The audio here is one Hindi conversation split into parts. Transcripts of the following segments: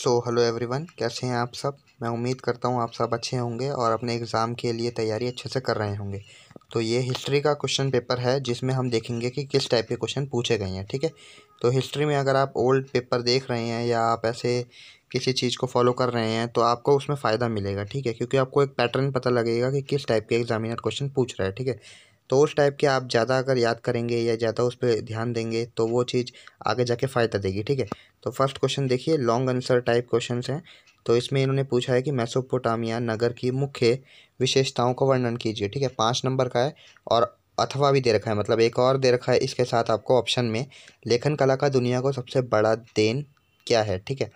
सो हेलो एवरीवन कैसे हैं आप सब मैं उम्मीद करता हूँ आप सब अच्छे होंगे और अपने एग्ज़ाम के लिए तैयारी अच्छे से कर रहे होंगे तो ये हिस्ट्री का क्वेश्चन पेपर है जिसमें हम देखेंगे कि किस टाइप के क्वेश्चन पूछे गए हैं ठीक है तो हिस्ट्री में अगर आप ओल्ड पेपर देख रहे हैं या आप ऐसे किसी चीज़ को फॉलो कर रहे हैं तो आपको उसमें फ़ायदा मिलेगा ठीक है क्योंकि आपको एक पैटर्न पता लगेगा कि किस टाइप के एग्जामिनर क्वेश्चन पूछ रहा है ठीक है तो उस टाइप के आप ज़्यादा अगर याद करेंगे या ज़्यादा उस पर ध्यान देंगे तो वो चीज़ आगे जाके फ़ायदा देगी ठीक है तो फर्स्ट क्वेश्चन देखिए लॉन्ग आंसर टाइप क्वेश्चन हैं तो इसमें इन्होंने पूछा है कि मैसोपोटामिया नगर की मुख्य विशेषताओं का वर्णन कीजिए ठीक है पाँच नंबर का है और अथवा भी दे रखा है मतलब एक और दे रखा है इसके साथ आपको ऑप्शन में लेखन कला का दुनिया को सबसे बड़ा देन क्या है ठीक है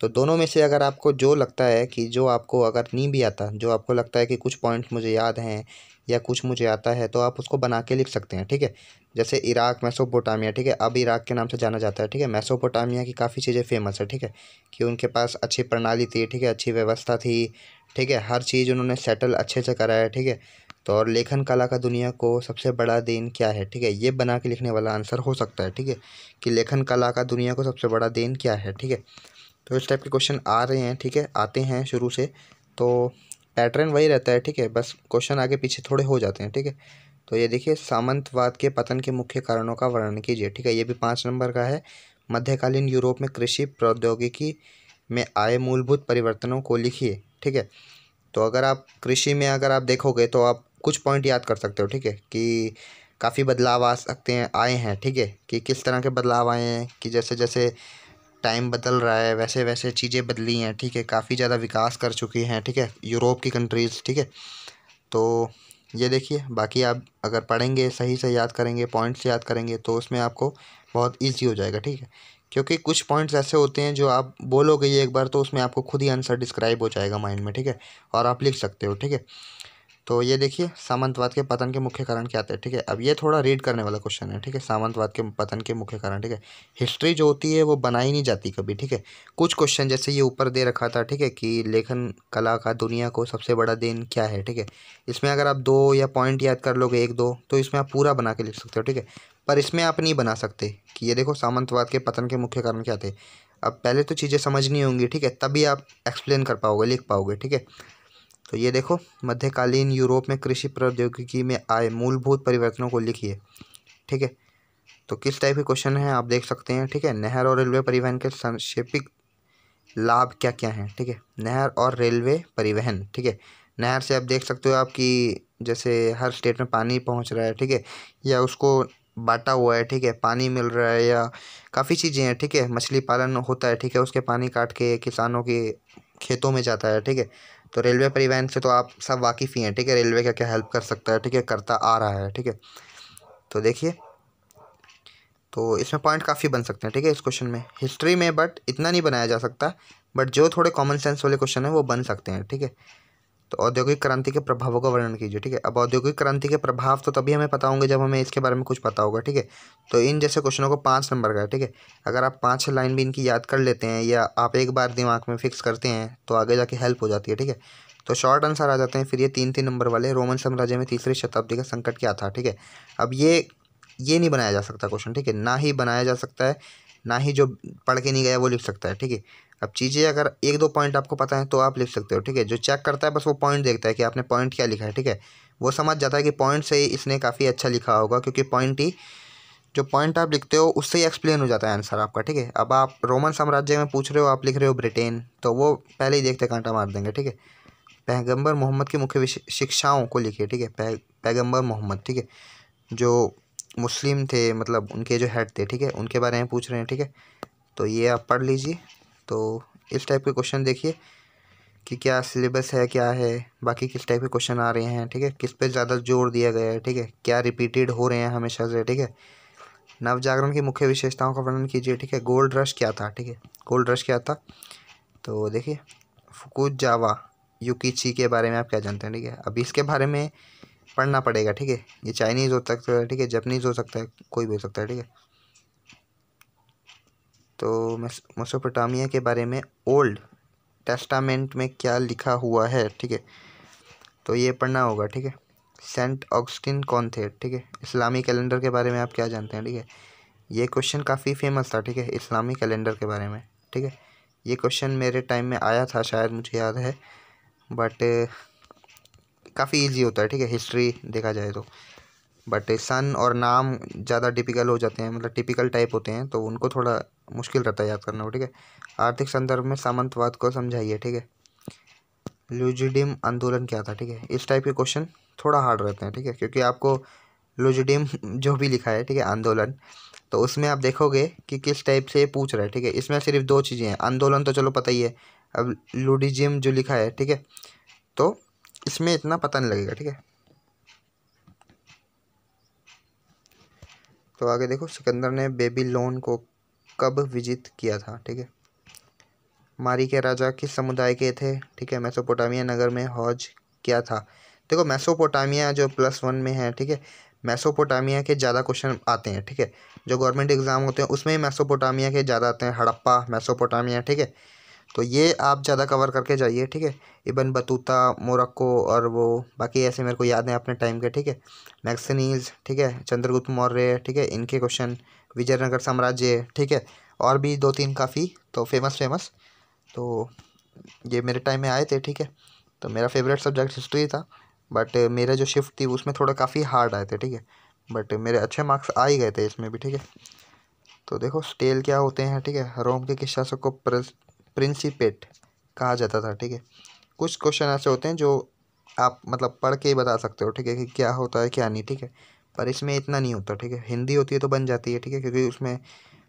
तो दोनों में से अगर आपको जो लगता है कि जो आपको अगर नहीं भी आता जो आपको लगता है कि कुछ पॉइंट मुझे याद हैं या कुछ मुझे आता है तो आप उसको बना के लिख सकते हैं ठीक है जैसे इराक मैसोपोटामिया ठीक है अब इराक के नाम से जाना जाता है ठीक है मैसोपोटामिया की काफ़ी चीज़ें फेमस है ठीक है कि उनके पास अच्छी प्रणाली थी ठीक है अच्छी व्यवस्था थी ठीक है हर चीज़ उन्होंने सेटल अच्छे से कराया है ठीक है तो और लेखन कला का दुनिया को सबसे बड़ा देन क्या है ठीक है ये बना के लिखने वाला आंसर हो सकता है ठीक है कि लेखन कला का दुनिया को सबसे बड़ा देन क्या है ठीक है तो इस टाइप के क्वेश्चन आ रहे हैं ठीक है आते हैं शुरू से तो पैटर्न वही रहता है ठीक है बस क्वेश्चन आगे पीछे थोड़े हो जाते हैं ठीक है तो ये देखिए सामंतवाद के पतन के मुख्य कारणों का वर्णन कीजिए ठीक है ये भी पाँच नंबर का है मध्यकालीन यूरोप में कृषि प्रौद्योगिकी में आए मूलभूत परिवर्तनों को लिखिए ठीक है तो अगर आप कृषि में अगर आप देखोगे तो आप कुछ पॉइंट याद कर सकते हो ठीक है कि काफ़ी बदलाव आ सकते हैं आए हैं ठीक है कि किस तरह के बदलाव आए हैं कि जैसे जैसे टाइम बदल रहा है वैसे वैसे चीज़ें बदली हैं ठीक है काफ़ी ज़्यादा विकास कर चुकी हैं ठीक है यूरोप की कंट्रीज़ ठीक है तो ये देखिए बाकी आप अगर पढ़ेंगे सही से याद करेंगे पॉइंट्स याद करेंगे तो उसमें आपको बहुत ईजी हो जाएगा ठीक है क्योंकि कुछ पॉइंट्स ऐसे होते हैं जो आप बोलोगे ये एक बार तो उसमें आपको खुद ही आंसर डिस्क्राइब हो जाएगा माइंड में ठीक है और आप लिख सकते हो ठीक है तो ये देखिए सामंतवाद के पतन के मुख्य कारण क्या थे ठीक है अब ये थोड़ा रीड करने वाला क्वेश्चन है ठीक है सामंतवाद के पतन के मुख्य कारण ठीक है हिस्ट्री जो होती है वो बनाई नहीं जाती कभी ठीक है कुछ क्वेश्चन जैसे ये ऊपर दे रखा था ठीक है कि लेखन कला का दुनिया को सबसे बड़ा देन क्या है ठीक है इसमें अगर आप दो या पॉइंट याद कर लोगे एक दो तो इसमें आप पूरा बना के लिख सकते हो ठीक है पर इसमें आप नहीं बना सकते कि ये देखो सामंतवाद के पतन के मुख्य कारण क्या थे अब पहले तो चीज़ें समझनी होंगी ठीक है तभी आप एक्सप्लेन कर पाओगे लिख पाओगे ठीक है तो ये देखो मध्यकालीन यूरोप में कृषि प्रौद्योगिकी में आए मूलभूत परिवर्तनों को लिखिए ठीक है तो किस टाइप के क्वेश्चन है आप देख सकते हैं ठीक है नहर और रेलवे परिवहन के संक्षेपिक लाभ क्या क्या हैं ठीक है नहर और रेलवे परिवहन ठीक है नहर से आप देख सकते हो आपकी जैसे हर स्टेट में पानी पहुंच रहा है ठीक है या उसको बांटा हुआ है ठीक है पानी मिल रहा है या काफ़ी चीज़ें हैं ठीक है मछली पालन होता है ठीक है उसके पानी काट के किसानों के खेतों में जाता है ठीक है तो रेलवे परिवहन से तो आप सब वाकिफ़ ही हैं ठीक है रेलवे क्या क्या हेल्प कर सकता है ठीक है करता आ रहा है ठीक है तो देखिए तो इसमें पॉइंट काफ़ी बन सकते हैं ठीक है इस क्वेश्चन में हिस्ट्री में बट इतना नहीं बनाया जा सकता बट जो थोड़े कॉमन सेंस वाले क्वेश्चन हैं वो बन सकते हैं ठीक है तो औद्योगिक क्रांति के प्रभावों का वर्णन कीजिए ठीक है अब औद्योगिक क्रांति के प्रभाव तो तभी हमें पता होंगे जब हमें इसके बारे में कुछ पता होगा ठीक है तो इन जैसे क्वेश्चनों को पाँच नंबर का है ठीक है अगर आप पाँच लाइन भी इनकी याद कर लेते हैं या आप एक बार दिमाग में फिक्स करते हैं तो आगे जाके हेल्प हो जाती है ठीक है तो शॉर्ट आंसर आ जाते हैं फिर ये तीन तीन नंबर वाले रोमन साम्राज्य में तीसरी शताब्दी का संकट क्या था ठीक है अब ये ये नहीं बनाया जा सकता क्वेश्चन ठीक है ना ही बनाया जा सकता है ना ही जो पढ़ के नहीं गया वो लिख सकता है ठीक है अब चीज़ें अगर एक दो पॉइंट आपको पता है तो आप लिख सकते हो ठीक है जो चेक करता है बस वो पॉइंट देखता है कि आपने पॉइंट क्या लिखा है ठीक है वो समझ जाता है कि पॉइंट से ही इसने काफ़ी अच्छा लिखा होगा क्योंकि पॉइंट ही जो पॉइंट आप लिखते हो उससे ही एक्सप्लेन हो जाता है आंसर आपका ठीक है अब आप रोमन साम्राज्य में पूछ रहे हो आप लिख रहे हो ब्रिटेन तो वो पहले ही देखते कांटा मार देंगे ठीक है पैगम्बर मोहम्मद की मुख्य शिक्षाओं को लिखिए ठीक है पैगम्बर मोहम्मद ठीक है जो मुस्लिम थे मतलब उनके जो हेड थे ठीक है उनके बारे में पूछ रहे हैं ठीक है तो ये आप पढ़ लीजिए तो इस टाइप के क्वेश्चन देखिए कि क्या सिलेबस है क्या है बाकी किस टाइप के क्वेश्चन आ रहे हैं ठीक है किस पे ज़्यादा जोर दिया गया है ठीक है क्या रिपीटेड हो रहे हैं हमेशा से ठीक है नव जागरण की मुख्य विशेषताओं का वर्णन कीजिए ठीक है गोल्ड रश क्या था ठीक है गोल्ड रश क्या था तो देखिए फुकुजावा यूकीची के बारे में आप क्या जानते हैं ठीक है अभी इसके बारे में पढ़ना पड़ेगा ठीक है ये चाइनीज़ हो सकता है ठीक है जपनीज़ हो सकता है कोई भी हो सकता है ठीक है तो मोसोपोटामिया के बारे में ओल्ड टेस्टामेंट में क्या लिखा हुआ है ठीक है तो ये पढ़ना होगा ठीक है सेंट ऑक्सटिन कौन थे ठीक है इस्लामी कैलेंडर के बारे में आप क्या जानते हैं ठीक है ये क्वेश्चन काफ़ी फेमस था ठीक है इस्लामी कैलेंडर के बारे में ठीक है ये क्वेश्चन मेरे टाइम में आया था शायद मुझे याद है बट काफ़ी ईजी होता है ठीक है हिस्ट्री देखा जाए तो बट सन और नाम ज़्यादा टिपिकल हो जाते हैं मतलब टिपिकल टाइप होते हैं तो उनको थोड़ा मुश्किल रहता है याद करना ठीक है आर्थिक संदर्भ में सामंतवाद को समझाइए ठीक है लुजिडिम आंदोलन क्या था ठीक है इस टाइप के क्वेश्चन थोड़ा हार्ड रहते हैं ठीक है क्योंकि आपको लुजिडिम जो भी लिखा है ठीक है आंदोलन तो उसमें आप देखोगे कि किस टाइप से पूछ रहा है ठीक है इसमें सिर्फ दो चीज़ें हैं आंदोलन तो चलो पता ही है अब लुडिजिम जो लिखा है ठीक है तो इसमें इतना पता नहीं लगेगा ठीक है तो आगे देखो सिकंदर ने बेबी लोन को कब विजित किया था ठीक है मारी के राजा किस समुदाय के थे ठीक है मैसोपोटामिया नगर में हौज क्या था देखो मैसोपोटामिया जो प्लस वन में है ठीक है मैसोपोटामिया के ज़्यादा क्वेश्चन आते हैं ठीक है जो गवर्नमेंट एग्ज़ाम होते हैं उसमें मैसोपोटामिया के ज़्यादा आते हैं हड़प्पा मैसोपोटामिया ठीक है तो ये आप ज़्यादा कवर करके जाइए ठीक है इबन बतूता मोरक्को और वो बाकी ऐसे मेरे को याद हैं अपने टाइम के ठीक है मैक्सनीज ठीक है चंद्रगुप्त मौर्य ठीक है इनके क्वेश्चन विजयनगर साम्राज्य ठीक है और भी दो तीन काफ़ी तो फेमस फेमस तो ये मेरे टाइम में आए थे ठीक है तो मेरा फेवरेट सब्जेक्ट हिस्ट्री था बट मेरा जो शिफ्ट थी उसमें थोड़ा काफ़ी हार्ड आए थे ठीक है बट मेरे अच्छे मार्क्स आ ही गए थे इसमें भी ठीक है तो देखो स्टेल क्या होते हैं ठीक है रोम के किस शासक को प्रिंसिपेट कहा जाता था ठीक है कुछ क्वेश्चन ऐसे होते हैं जो आप मतलब पढ़ के ही बता सकते हो ठीक है कि क्या होता है क्या नहीं ठीक है पर इसमें इतना नहीं होता ठीक है हिंदी होती है तो बन जाती है ठीक है क्योंकि उसमें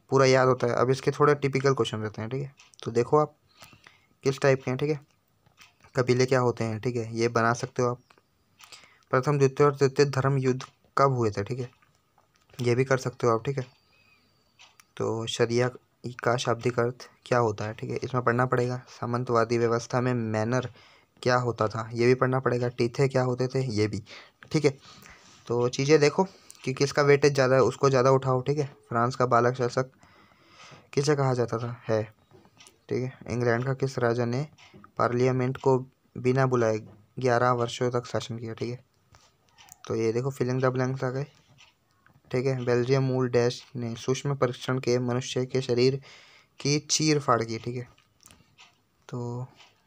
पूरा याद होता है अब इसके थोड़े टिपिकल क्वेश्चन रहते हैं ठीक है तो देखो आप किस टाइप के हैं ठीक है कबीले क्या होते हैं ठीक है ये बना सकते हो आप प्रथम द्वितीय और तृतीय धर्म युद्ध कब हुए थे ठीक है ये भी कर सकते हो आप ठीक है तो शरिया का शाब्दिक अर्थ क्या होता है ठीक है इसमें पढ़ना पड़ेगा सामंतवादी व्यवस्था में मैनर क्या होता था ये भी पढ़ना पड़ेगा टीथे क्या होते थे ये भी ठीक है तो चीज़ें देखो कि किसका वेटेज ज़्यादा है उसको ज़्यादा उठाओ ठीक है फ्रांस का बालक शासक किसे कहा जाता था है ठीक है इंग्लैंड का किस राजा ने पार्लियामेंट को बिना बुलाए ग्यारह वर्षों तक शासन किया ठीक है तो ये देखो फिलिंग द ब्लैंक्स आ गए ठीक है बेल्जियम मूल डैश ने सूक्ष्म परीक्षण के मनुष्य के शरीर की चीर फाड़ की ठीक है तो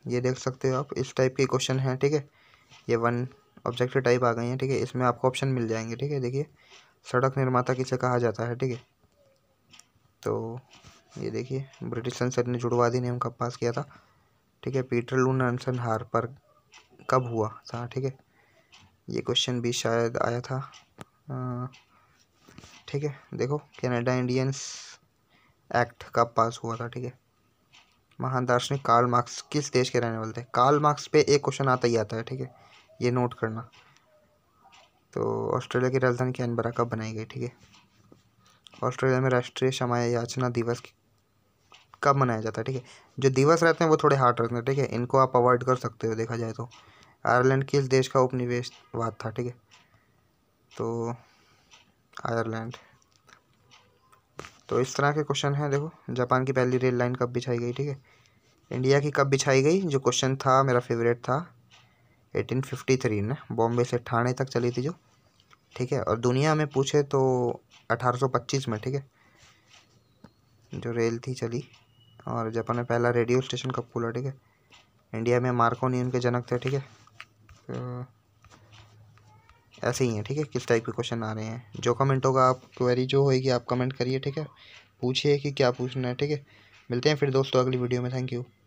ये देख सकते हो आप इस टाइप के क्वेश्चन हैं ठीक है ये वन ऑब्जेक्टिव टाइप आ गए हैं ठीक है इसमें आपको ऑप्शन मिल जाएंगे ठीक है देखिए सड़क निर्माता किसे कहा जाता है ठीक है तो ये देखिए ब्रिटिश संसद ने जुड़वादी नियम कब पास किया था ठीक है पीटर लून अनसन हार पर कब हुआ था ठीक है ये क्वेश्चन भी शायद आया था आ, ठीक है देखो कैनेडा इंडियंस एक्ट कब पास हुआ था ठीक है महान दार्शनिक कार्ल मार्क्स किस देश के रहने वाले थे कार्ल मार्क्स पे एक क्वेश्चन आता ही आता है ठीक है ये नोट करना तो ऑस्ट्रेलिया की राजधानी कैनबरा कब बनाई गई ठीक है ऑस्ट्रेलिया में राष्ट्रीय क्षमा याचना दिवस कब मनाया जाता है ठीक है जो दिवस रहते हैं वो थोड़े हार्ड रहते हैं ठीक है इनको आप अवॉइड कर सकते हो देखा जाए तो आयरलैंड किस देश का उपनिवेशवाद था ठीक है तो आयरलैंड तो इस तरह के क्वेश्चन हैं देखो जापान की पहली रेल लाइन कब बिछाई गई ठीक है इंडिया की कब बिछाई गई जो क्वेश्चन था मेरा फेवरेट था 1853 ने बॉम्बे से ठाणे तक चली थी जो ठीक है और दुनिया में पूछे तो 1825 में ठीक है जो रेल थी चली और जापान में पहला रेडियो स्टेशन कब खुला ठीक है इंडिया में मार्कोनी उनके जनक थे ठीक है तो ऐसे ही हैं ठीक है किस टाइप के क्वेश्चन आ रहे हैं जो कमेंट होगा आप क्वेरी जो होएगी आप कमेंट करिए ठीक है पूछिए कि क्या पूछना है ठीक है मिलते हैं फिर दोस्तों अगली वीडियो में थैंक यू